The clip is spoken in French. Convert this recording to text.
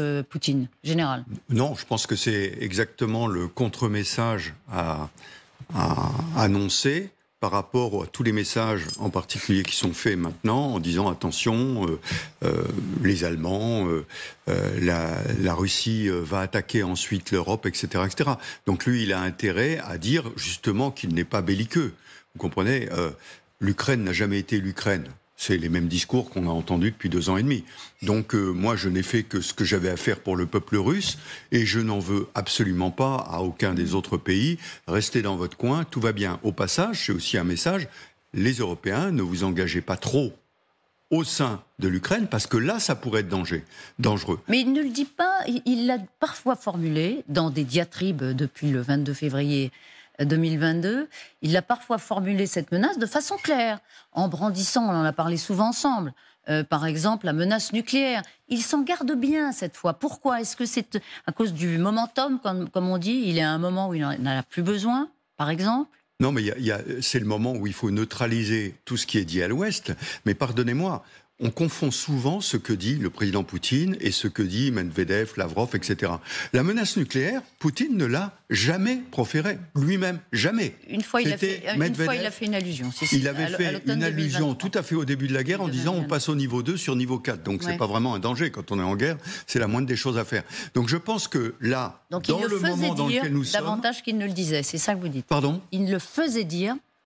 Euh, Poutine, général Non, je pense que c'est exactement le contre-message à, annoncer par rapport à tous les messages en particulier qui sont faits maintenant en disant attention, euh, euh, les Allemands, la, la, Russie va attaquer ensuite l'Europe, etc., etc. Donc lui, il a intérêt à dire justement qu'il n'est pas belliqueux. Vous comprenez L'Ukraine n'a jamais été l'Ukraine. C'est les mêmes discours qu'on a entendus depuis deux ans et demi. Donc euh, moi, je n'ai fait que ce que j'avais à faire pour le peuple russe et je n'en veux absolument pas à aucun des autres pays. Restez dans votre coin, tout va bien. Au passage, c'est aussi un message, les Européens, ne vous engagez pas trop au sein de l'Ukraine, parce que là, ça pourrait être dangereux. Mais il ne le dit pas, il l'a parfois formulé dans des diatribes depuis le 22 février 2022, il a parfois formulé cette menace de façon claire, en brandissant, on en a parlé souvent ensemble, euh, par exemple la menace nucléaire. Il s'en garde bien cette fois. Pourquoi Est-ce que c'est à cause du momentum, comme, comme on dit Il est à un moment où il n'en a plus besoin, par exemple non, mais c'est le moment où il faut neutraliser tout ce qui est dit à l'Ouest. Mais pardonnez-moi, on confond souvent ce que dit le président Poutine et ce que dit Medvedev, Lavrov, etc. La menace nucléaire, Poutine ne l'a jamais proférée, lui-même, jamais. Une fois, il a, fait, une il a fait une allusion. il avait fait une allusion tout à fait au début de la guerre en disant on passe au niveau 2 sur niveau 4. Donc ce c'est pas vraiment un danger quand on est en guerre, c'est la moindre des choses à faire. Donc je pense que là, dans le, moment dans lequel nous sommes. Davantage qu'il ne le disait, c'est ça que vous dites. Pardon Il le faisait dire